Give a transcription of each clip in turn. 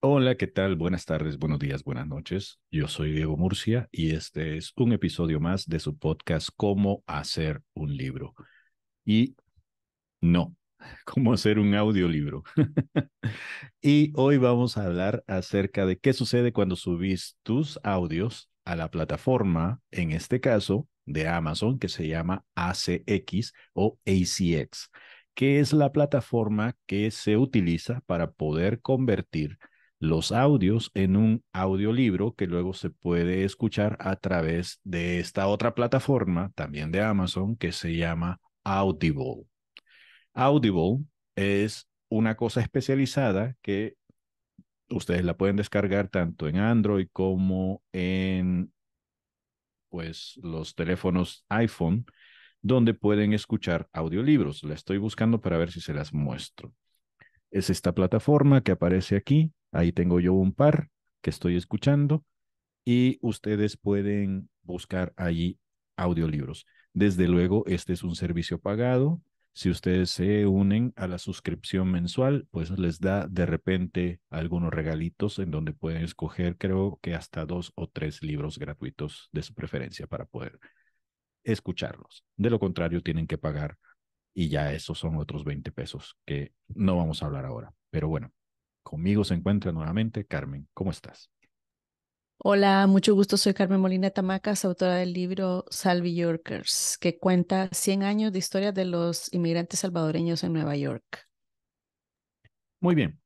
Hola, ¿qué tal? Buenas tardes, buenos días, buenas noches. Yo soy Diego Murcia y este es un episodio más de su podcast Cómo hacer un libro. Y no, cómo hacer un audiolibro. y hoy vamos a hablar acerca de qué sucede cuando subís tus audios a la plataforma, en este caso de Amazon, que se llama ACX o ACX, que es la plataforma que se utiliza para poder convertir los audios en un audiolibro que luego se puede escuchar a través de esta otra plataforma, también de Amazon, que se llama Audible. Audible es una cosa especializada que ustedes la pueden descargar tanto en Android como en pues los teléfonos iPhone donde pueden escuchar audiolibros. La estoy buscando para ver si se las muestro. Es esta plataforma que aparece aquí. Ahí tengo yo un par que estoy escuchando y ustedes pueden buscar allí audiolibros. Desde luego, este es un servicio pagado si ustedes se unen a la suscripción mensual, pues les da de repente algunos regalitos en donde pueden escoger, creo que hasta dos o tres libros gratuitos de su preferencia para poder escucharlos. De lo contrario, tienen que pagar y ya esos son otros 20 pesos que no vamos a hablar ahora. Pero bueno, conmigo se encuentra nuevamente Carmen. ¿Cómo estás? Hola, mucho gusto. Soy Carmen Molina Tamacas, autora del libro Salvi Yorkers, que cuenta 100 años de historia de los inmigrantes salvadoreños en Nueva York. Muy bien.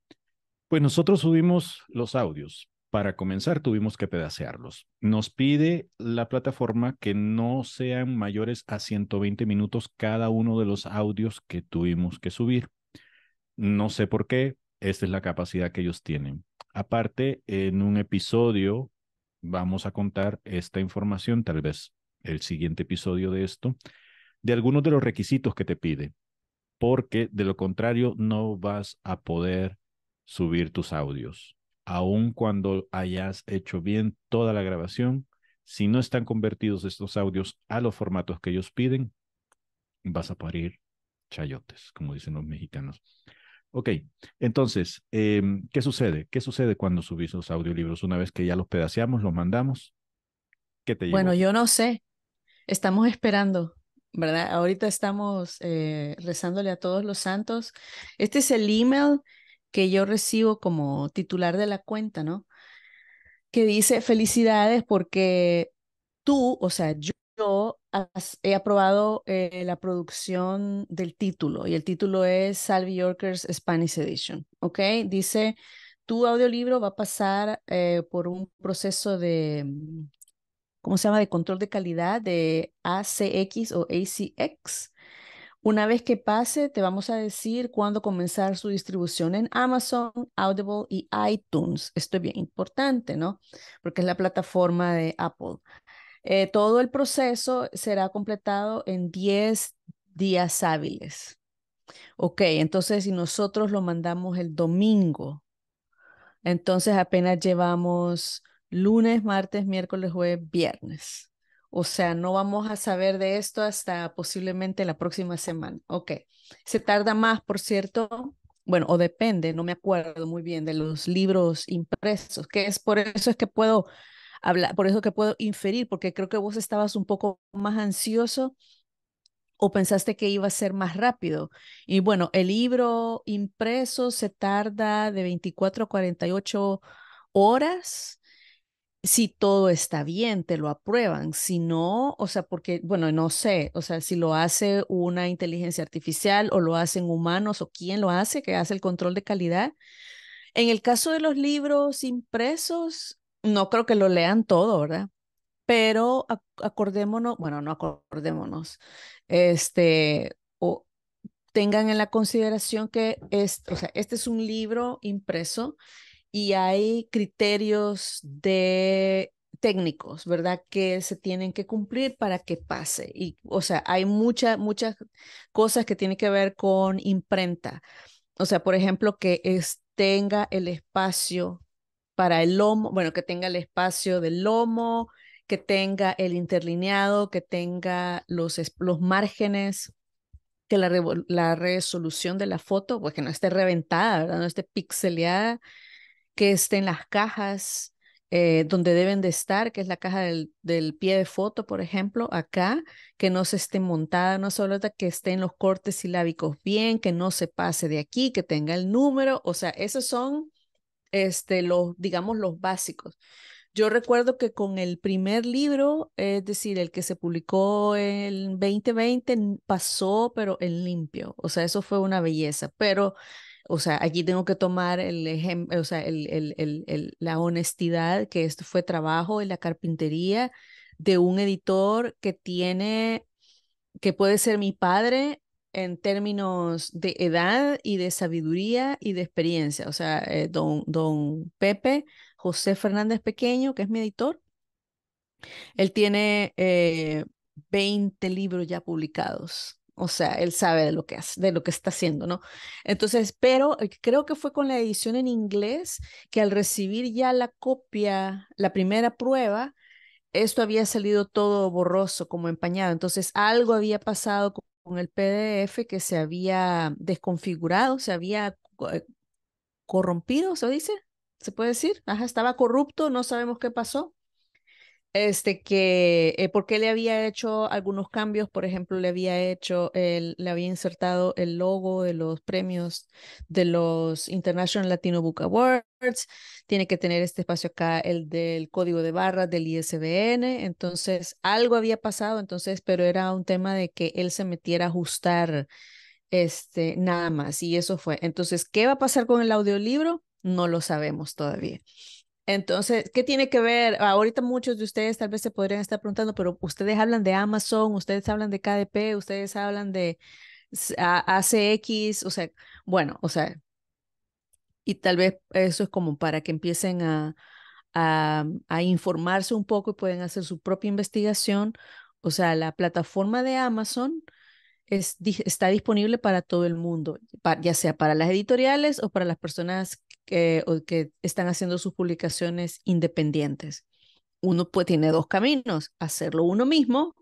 Pues nosotros subimos los audios. Para comenzar tuvimos que pedacearlos. Nos pide la plataforma que no sean mayores a 120 minutos cada uno de los audios que tuvimos que subir. No sé por qué, esta es la capacidad que ellos tienen. Aparte, en un episodio vamos a contar esta información, tal vez el siguiente episodio de esto, de algunos de los requisitos que te pide, porque de lo contrario no vas a poder subir tus audios. Aun cuando hayas hecho bien toda la grabación, si no están convertidos estos audios a los formatos que ellos piden, vas a parir chayotes, como dicen los mexicanos. Ok, entonces, em, ¿qué sucede? ¿Qué sucede cuando subís los audiolibros? Una vez que ya los pedaceamos, los mandamos, ¿qué te llegó? Bueno, yo no sé. Estamos esperando, ¿verdad? Ahorita estamos eh, rezándole a todos los santos. Este es el email que yo recibo como titular de la cuenta, ¿no? Que dice, felicidades porque tú, o sea, yo he aprobado eh, la producción del título y el título es Salvi Yorkers Spanish Edition. ¿Ok? Dice, tu audiolibro va a pasar eh, por un proceso de, mm, ¿cómo se llama?, de control de calidad de ACX o ACX. Una vez que pase, te vamos a decir cuándo comenzar su distribución en Amazon, Audible y iTunes. Esto es bien importante, ¿no? Porque es la plataforma de Apple. Eh, todo el proceso será completado en 10 días hábiles. Ok, entonces si nosotros lo mandamos el domingo, entonces apenas llevamos lunes, martes, miércoles, jueves, viernes. O sea, no vamos a saber de esto hasta posiblemente la próxima semana. Ok. Se tarda más, por cierto. Bueno, o depende, no me acuerdo muy bien de los libros impresos, que es por eso es que puedo por eso que puedo inferir, porque creo que vos estabas un poco más ansioso o pensaste que iba a ser más rápido. Y bueno, el libro impreso se tarda de 24 a 48 horas. Si todo está bien, te lo aprueban. Si no, o sea, porque, bueno, no sé, o sea, si lo hace una inteligencia artificial o lo hacen humanos o quién lo hace, que hace el control de calidad. En el caso de los libros impresos, no creo que lo lean todo, ¿verdad? Pero acordémonos, bueno, no acordémonos, este, o tengan en la consideración que es, o sea, este es un libro impreso y hay criterios de técnicos, ¿verdad? Que se tienen que cumplir para que pase. Y, o sea, hay muchas, muchas cosas que tienen que ver con imprenta. O sea, por ejemplo, que tenga el espacio para el lomo, bueno, que tenga el espacio del lomo, que tenga el interlineado, que tenga los, los márgenes, que la, resolución de la foto, pues que no esté reventada, ¿verdad? no esté pixeleada, que esté en las cajas eh, donde deben de estar, que es la caja del, del, pie de foto, por ejemplo, acá, que no se esté montada, no solo que estén los cortes silábicos bien, que no se pase de aquí, que tenga el número, o sea, esos son este, los, digamos, los básicos. Yo recuerdo que con el primer libro, es decir, el que se publicó en 2020, pasó, pero en limpio. O sea, eso fue una belleza. Pero, o sea, aquí tengo que tomar el ejemplo, o sea, el, la honestidad, que esto fue trabajo en la carpintería de un editor que tiene, que puede ser mi padre, en términos de edad y de sabiduría y de experiencia. O sea, eh, don, don Pepe José Fernández Pequeño, que es mi editor, él tiene 20 eh, libros ya publicados. O sea, él sabe de lo que hace, de lo que está haciendo, ¿no? Entonces, pero eh, creo que fue con la edición en inglés que al recibir ya la copia, la primera prueba, esto había salido todo borroso, como empañado. Entonces, algo había pasado con el PDF que se había desconfigurado, se había eh, corrompido, ¿se dice? ¿Se puede decir? Ajá, estaba corrupto, no sabemos qué pasó este que eh, porque le había hecho algunos cambios, por ejemplo, le había hecho, el, le había insertado el logo de los premios de los International Latino Book Awards, tiene que tener este espacio acá, el del código de barras del ISBN, entonces algo había pasado, entonces, pero era un tema de que él se metiera a ajustar este, nada más, y eso fue. Entonces, ¿qué va a pasar con el audiolibro? No lo sabemos todavía. Entonces, ¿qué tiene que ver? Ahorita muchos de ustedes tal vez se podrían estar preguntando, pero ustedes hablan de Amazon, ustedes hablan de KDP, ustedes hablan de ACX, o sea, bueno, o sea, y tal vez eso es como para que empiecen a, a, informarse un poco y pueden hacer su propia investigación. O sea, la plataforma de Amazon es, está disponible para todo el mundo, ya sea para las editoriales o para las personas que, o que están haciendo sus publicaciones independientes. Uno pues, tiene dos caminos, hacerlo uno mismo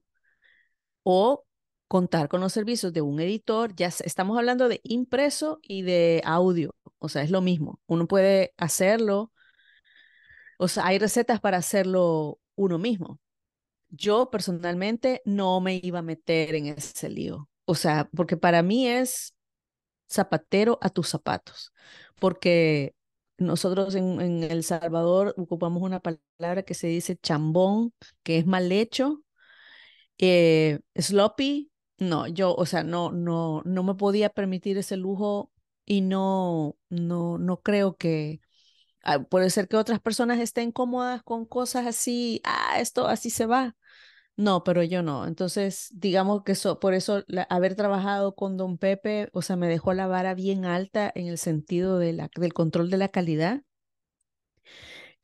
o contar con los servicios de un editor. Ya estamos hablando de impreso y de audio, o sea, es lo mismo. Uno puede hacerlo, o sea, hay recetas para hacerlo uno mismo. Yo personalmente no me iba a meter en ese lío, o sea, porque para mí es zapatero a tus zapatos, porque nosotros en, en, El Salvador ocupamos una palabra que se dice chambón, que es mal hecho, eh, sloppy. No, yo, o sea, no, no, no me podía permitir ese lujo y no, no, no creo que, ah, puede ser que otras personas estén cómodas con cosas así, ah, esto así se va. No, pero yo no. Entonces, digamos que por eso haber trabajado con don Pepe, o sea, me dejó la vara bien alta en el sentido del control de la calidad.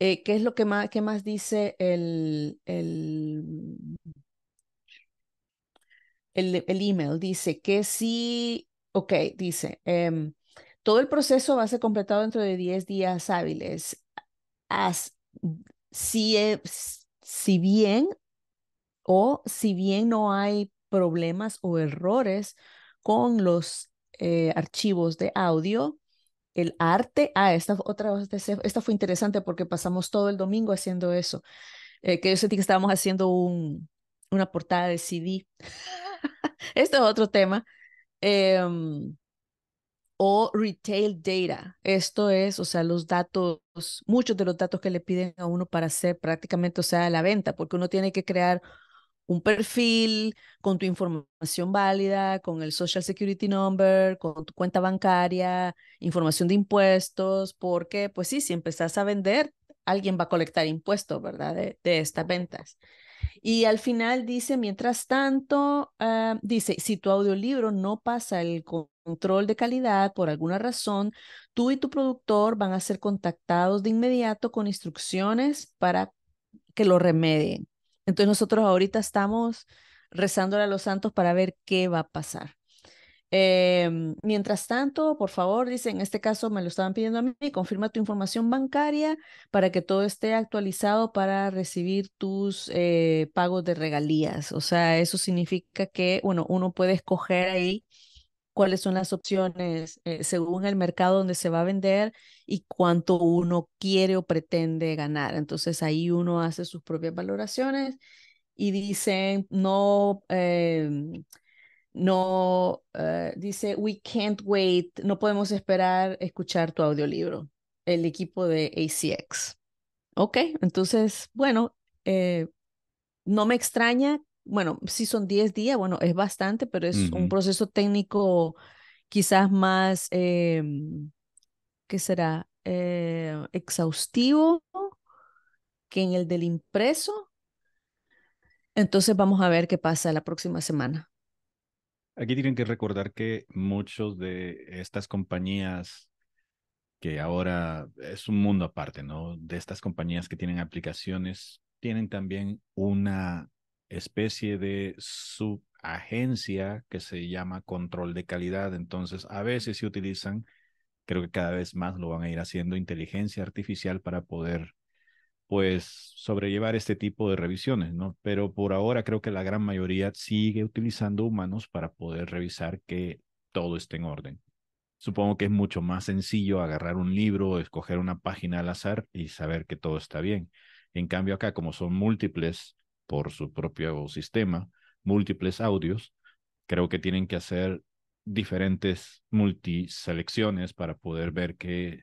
Eh, ¿Qué es lo que más, dice el, el, email? Dice que sí, ok, dice, em, todo el proceso va a ser completado dentro de 10 días hábiles. si, si bien o si bien no hay problemas o errores con los eh, archivos de audio, el arte, ah, esta, otra, esta fue interesante porque pasamos todo el domingo haciendo eso, eh, que yo sentí que estábamos haciendo un, una portada de CD. este es otro tema. Em, o retail data. Esto es, o sea, los datos, muchos de los datos que le piden a uno para hacer prácticamente, o sea, la venta, porque uno tiene que crear un perfil con tu información válida, con el Social Security Number, con tu cuenta bancaria, información de impuestos, porque pues sí, si empezás a vender, alguien va a colectar impuestos, ¿verdad? De, estas ventas. Y al final dice, mientras tanto, ah, dice, si tu audiolibro no pasa el control de calidad por alguna razón, tú y tu productor van a ser contactados de inmediato con instrucciones para que lo remedien. Entonces nosotros ahorita estamos rezándole a los santos para ver qué va a pasar. Em, mientras tanto, por favor, dice, en este caso me lo estaban pidiendo a mí, confirma tu información bancaria para que todo esté actualizado para recibir tus eh, pagos de regalías. O sea, eso significa que, bueno, uno puede escoger ahí cuáles son las opciones eh, según el mercado donde se va a vender y cuánto uno quiere o pretende ganar. Entonces ahí uno hace sus propias valoraciones y dicen, no, em, no, eh, dice, we can't wait, no podemos esperar escuchar tu audiolibro, el equipo de ACX. Ok, entonces, bueno, eh, no me extraña bueno, si son 10 días, bueno, es bastante, pero es un proceso técnico quizás más, em, ¿qué será? Eh, exhaustivo que en el del impreso. Entonces vamos a ver qué pasa la próxima semana. Aquí tienen que recordar que muchos de estas compañías que ahora es un mundo aparte, ¿no? De estas compañías que tienen aplicaciones, tienen también una especie de subagencia que se llama control de calidad. Entonces, a veces se utilizan, creo que cada vez más lo van a ir haciendo, inteligencia artificial para poder pues sobrellevar este tipo de revisiones, ¿no? Pero por ahora creo que la gran mayoría sigue utilizando humanos para poder revisar que todo esté en orden. Supongo que es mucho más sencillo agarrar un libro, escoger una página al azar y saber que todo está bien. En cambio acá, como son múltiples por su propio sistema múltiples audios. Creo que tienen que hacer diferentes multiselecciones para poder ver que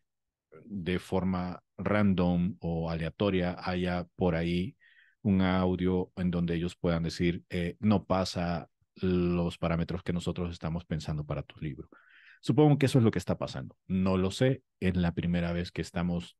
de forma random o aleatoria haya por ahí un audio en donde ellos puedan decir eh, no pasa los parámetros que nosotros estamos pensando para tu libro. Supongo que eso es lo que está pasando. No lo sé, es la primera vez que estamos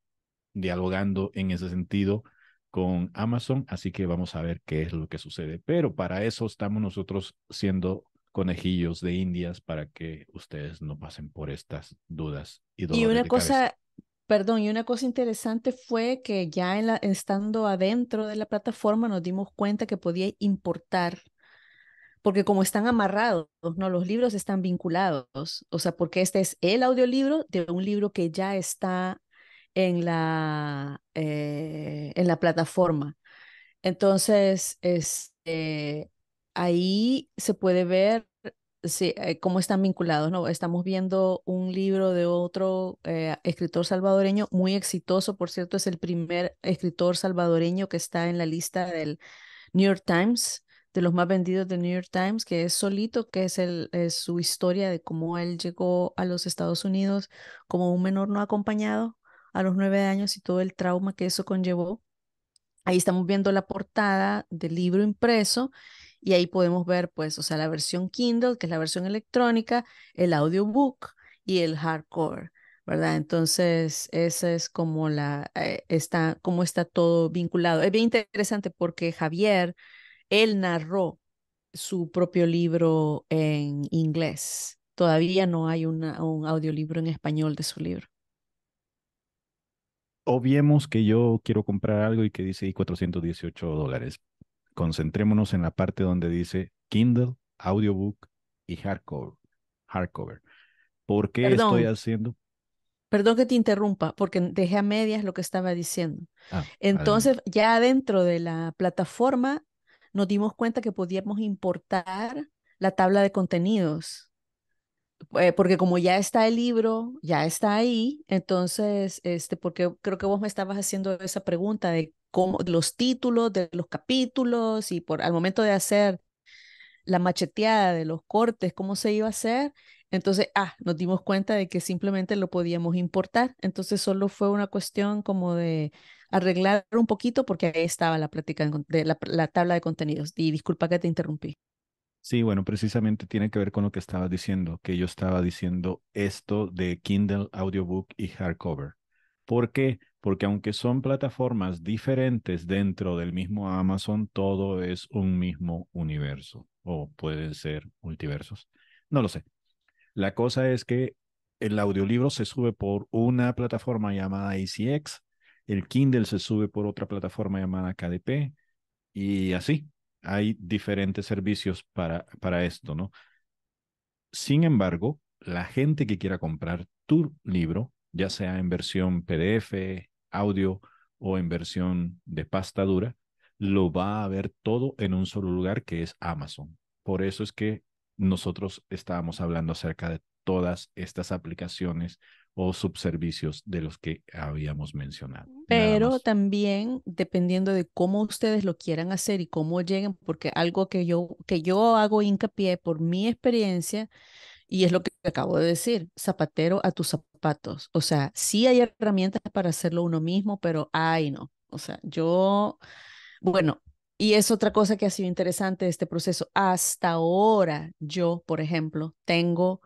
dialogando en ese sentido con Amazon, así que vamos a ver qué es lo que sucede. Pero para eso estamos nosotros siendo conejillos de indias para que ustedes no pasen por estas dudas y una cosa, perdón, y una cosa interesante fue que ya en la, estando adentro de la plataforma nos dimos cuenta que podía importar porque como están amarrados, no los libros están vinculados, o sea, porque este es el audiolibro de un libro que ya está en la, eh, en la plataforma. Entonces, este, ahí se puede ver eh, cómo están vinculados. ¿no? Estamos viendo un libro de otro eh, escritor salvadoreño, muy exitoso, por cierto, es el primer escritor salvadoreño que está en la lista del New York Times, de los más vendidos de New York Times, que es solito, que es, el, es su historia de cómo él llegó a los Estados Unidos como un menor no acompañado a los nueve años y todo el trauma que eso conllevó. Ahí estamos viendo la portada del libro impreso y ahí podemos ver, pues, o sea, la versión Kindle, que es la versión electrónica, el audiobook y el hardcore, ¿verdad? Entonces, ese es como la, eh, está, cómo está todo vinculado. Es bien interesante porque Javier, él narró su propio libro en inglés. Todavía no hay una, un audiolibro en español de su libro obviemos que yo quiero comprar algo y que dice 418 dólares. Concentrémonos en la parte donde dice Kindle, audiobook y hardcover. hardcover. ¿Por qué estoy haciendo? Perdón que te interrumpa, porque dejé a medias lo que estaba diciendo. Ah, Entonces, ya dentro de la plataforma nos dimos cuenta que podíamos importar la tabla de contenidos. Eh, porque como ya está el libro, ya está ahí, entonces, este, porque creo que vos me estabas haciendo esa pregunta de cómo los títulos de los capítulos y por al momento de hacer la macheteada de los cortes, cómo se iba a hacer. Entonces, ah, nos dimos cuenta de que simplemente lo podíamos importar. Entonces, solo fue una cuestión como de arreglar un poquito porque ahí estaba la plática de la tabla de contenidos. Y disculpa que te interrumpí. Sí, bueno, precisamente tiene que ver con lo que estabas diciendo, que yo estaba diciendo esto de Kindle, audiobook y hardcover. ¿Por qué? Porque aunque son plataformas diferentes dentro del mismo Amazon, todo es un mismo universo o pueden ser multiversos. No lo sé. La cosa es que el audiolibro se sube por una plataforma llamada ACX, el Kindle se sube por otra plataforma llamada KDP y así hay diferentes servicios para, para esto, ¿no? Sin embargo, la gente que quiera comprar tu libro, ya sea en versión PDF, audio o en versión de pasta dura, lo va a ver todo en un solo lugar que es Amazon. Por eso es que nosotros estábamos hablando acerca de todas estas aplicaciones o subservicios de los que habíamos mencionado. Pero también dependiendo de cómo ustedes lo quieran hacer y cómo lleguen, porque algo que yo, que yo hago hincapié por mi experiencia, y es lo que acabo de decir, zapatero a tus zapatos. O sea, sí hay herramientas para hacerlo uno mismo, pero ay no. O sea, yo, bueno, y es otra cosa que ha sido interesante este proceso. Hasta ahora yo, por ejemplo, tengo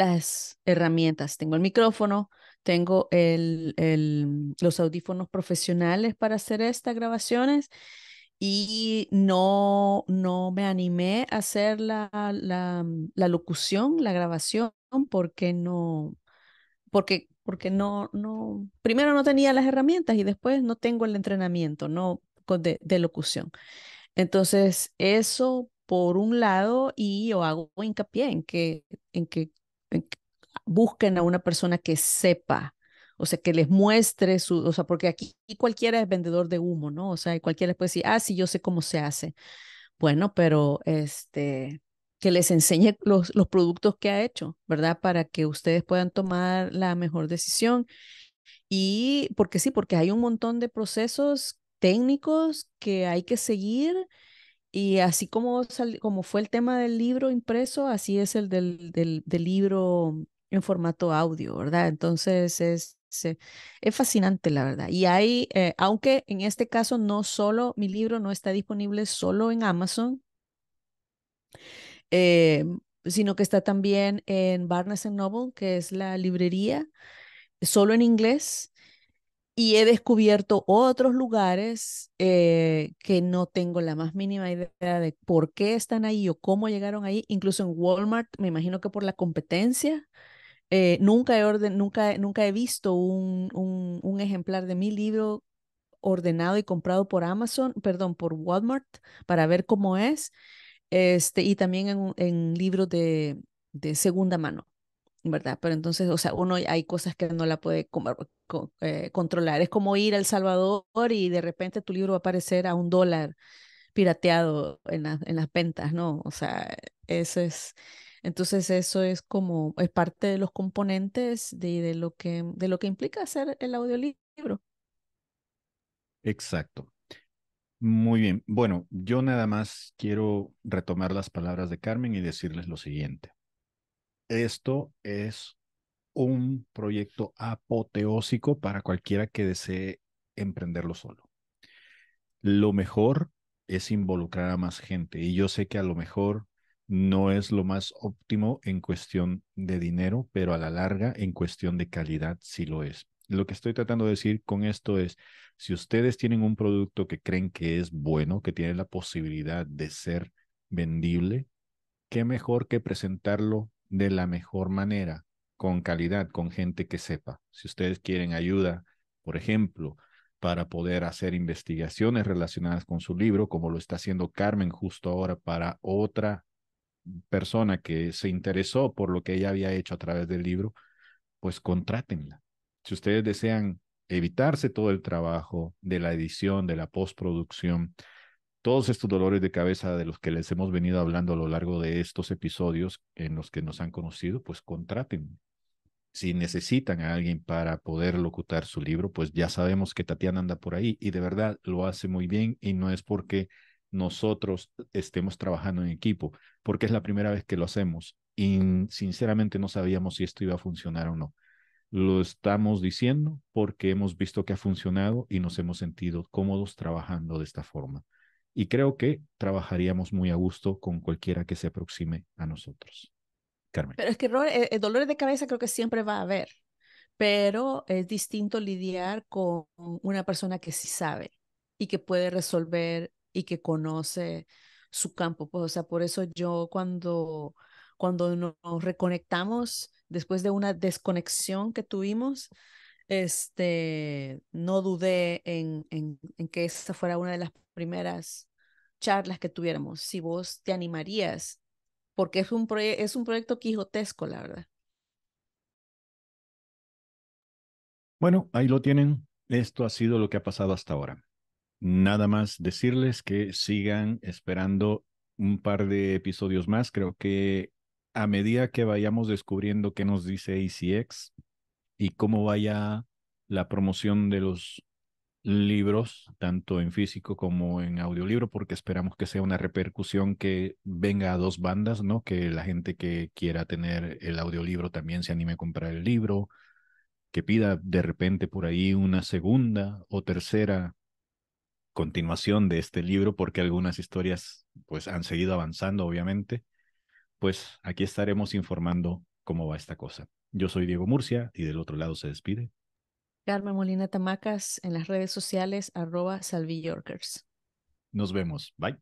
las herramientas. Tengo el micrófono, tengo el, el, los audífonos profesionales para hacer estas grabaciones y no, no me animé a hacer la, la, la locución, la grabación, porque no, porque, porque no, no, primero no tenía las herramientas y después no tengo el entrenamiento no, de, de locución. Entonces, eso por un lado, y yo hago hincapié en que, en que busquen a una persona que sepa, o sea, que les muestre su, o sea, porque aquí cualquiera es vendedor de humo, ¿no? O sea, cualquiera puede decir, ah, sí, yo sé cómo se hace. Bueno, pero este, que les enseñe los, los productos que ha hecho, ¿verdad? Para que ustedes puedan tomar la mejor decisión. Y porque sí, porque hay un montón de procesos técnicos que hay que seguir y así como, como fue el tema del libro impreso, así es el del, del, libro en formato audio, ¿verdad? Entonces es, es, fascinante, la verdad. Y hay, eh, aunque en este caso no solo, mi libro no está disponible solo en Amazon, eh, sino que está también en Barnes Noble, que es la librería, solo en inglés y he descubierto otros lugares eh, que no tengo la más mínima idea de por qué están ahí o cómo llegaron ahí, incluso en Walmart, me imagino que por la competencia. Eh, nunca, he orden, nunca, nunca he visto un, un, ejemplar de mi libro ordenado y comprado por Amazon, perdón, por Walmart, para ver cómo es, este, y también en, en libros de segunda mano. ¿verdad? Pero entonces, o sea, uno hay cosas que no la puede eh, controlar. Es como ir al Salvador y de repente tu libro va a aparecer a un dólar pirateado en, en las ventas, ¿no? O sea, eso es... Entonces eso es como, es parte de los componentes de, de lo, que, de lo que implica hacer el audiolibro. Exacto. Muy bien. Bueno, yo nada más quiero retomar las palabras de Carmen y decirles lo siguiente. Esto es un proyecto apoteósico para cualquiera que desee emprenderlo solo. Lo mejor es involucrar a más gente y yo sé que a lo mejor no es lo más óptimo en cuestión de dinero, pero a la larga en cuestión de calidad sí lo es. Lo que estoy tratando de decir con esto es, si ustedes tienen un producto que creen que es bueno, que tiene la posibilidad de ser vendible, qué mejor que presentarlo de la mejor manera, con calidad, con gente que sepa. Si ustedes quieren ayuda, por ejemplo, para poder hacer investigaciones relacionadas con su libro, como lo está haciendo Carmen justo ahora para otra persona que se interesó por lo que ella había hecho a través del libro, pues contrátenla. Si ustedes desean evitarse todo el trabajo de la edición, de la postproducción, todos estos dolores de cabeza de los que les hemos venido hablando a lo largo de estos episodios en los que nos han conocido, pues contraten. Si necesitan a alguien para poder locutar su libro, pues ya sabemos que Tatiana anda por ahí y de verdad lo hace muy bien y no es porque nosotros estemos trabajando en equipo, porque es la primera vez que lo hacemos y sinceramente no sabíamos si esto iba a funcionar o no. Lo estamos diciendo porque hemos visto que ha funcionado y nos hemos sentido cómodos trabajando de esta forma y creo que trabajaríamos muy a gusto con cualquiera que se aproxime a nosotros. Carmen. Pero es que el eh, eh, dolores de cabeza creo que siempre va a haber, pero es distinto lidiar con una persona que sí sabe y que puede resolver y que conoce su campo. Pues, o sea, por eso yo cuando, cuando nos reconectamos después de una desconexión que tuvimos, este, no dudé en, en, en que esa fuera una de las primeras charlas que tuviéramos, si vos te animarías, porque es un, es un proyecto quijotesco, la verdad. Bueno, ahí lo tienen. Esto ha sido lo que ha pasado hasta ahora. Nada más decirles que sigan esperando un par de episodios más. Creo que a medida que vayamos descubriendo qué nos dice ACX y cómo vaya la promoción de los libros, tanto en físico como en audiolibro, porque esperamos que sea una repercusión que venga a dos bandas, ¿no? Que la gente que quiera tener el audiolibro también se anime a comprar el libro, que pida de repente por ahí una segunda o tercera continuación de este libro, porque algunas historias pues han seguido avanzando, obviamente. Pues aquí estaremos informando cómo va esta cosa. Yo soy Diego Murcia y del otro lado se despide Carmen Molina Tamacas en las redes sociales arroba salvillorkers. Nos vemos. Bye.